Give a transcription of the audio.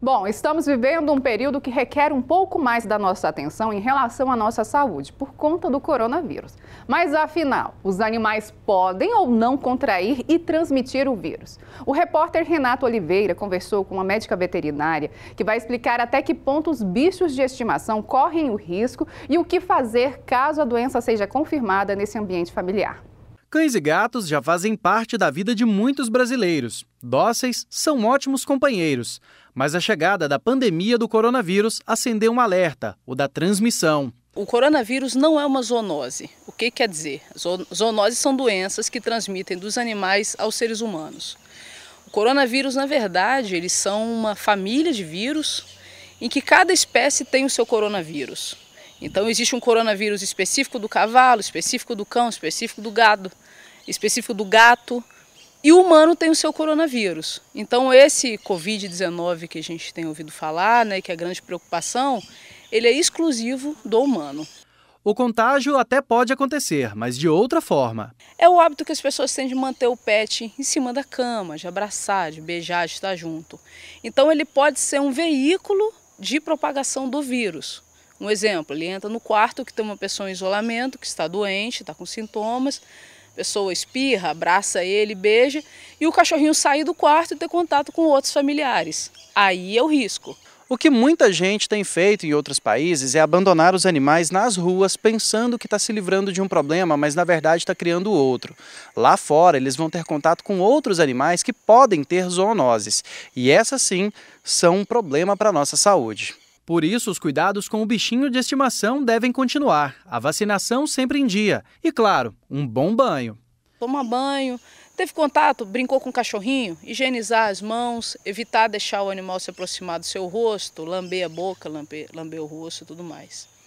Bom, estamos vivendo um período que requer um pouco mais da nossa atenção em relação à nossa saúde por conta do coronavírus. Mas afinal, os animais podem ou não contrair e transmitir o vírus? O repórter Renato Oliveira conversou com uma médica veterinária que vai explicar até que ponto os bichos de estimação correm o risco e o que fazer caso a doença seja confirmada nesse ambiente familiar. Cães e gatos já fazem parte da vida de muitos brasileiros. Dóceis, são ótimos companheiros. Mas a chegada da pandemia do coronavírus acendeu um alerta, o da transmissão. O coronavírus não é uma zoonose. O que quer dizer? Zoonoses são doenças que transmitem dos animais aos seres humanos. O coronavírus, na verdade, eles são uma família de vírus em que cada espécie tem o seu coronavírus. Então existe um coronavírus específico do cavalo, específico do cão, específico do gado, específico do gato. E o humano tem o seu coronavírus. Então esse Covid-19 que a gente tem ouvido falar, né, que é a grande preocupação, ele é exclusivo do humano. O contágio até pode acontecer, mas de outra forma. É o hábito que as pessoas têm de manter o pet em cima da cama, de abraçar, de beijar, de estar junto. Então ele pode ser um veículo de propagação do vírus. Um exemplo, ele entra no quarto que tem uma pessoa em isolamento, que está doente, está com sintomas, a pessoa espirra, abraça ele, beija, e o cachorrinho sai do quarto e ter contato com outros familiares. Aí é o risco. O que muita gente tem feito em outros países é abandonar os animais nas ruas pensando que está se livrando de um problema, mas na verdade está criando outro. Lá fora, eles vão ter contato com outros animais que podem ter zoonoses, e essas sim são um problema para a nossa saúde. Por isso, os cuidados com o bichinho de estimação devem continuar, a vacinação sempre em dia e, claro, um bom banho. Tomar banho, teve contato, brincou com o cachorrinho, higienizar as mãos, evitar deixar o animal se aproximar do seu rosto, lamber a boca, lamber, lamber o rosto e tudo mais.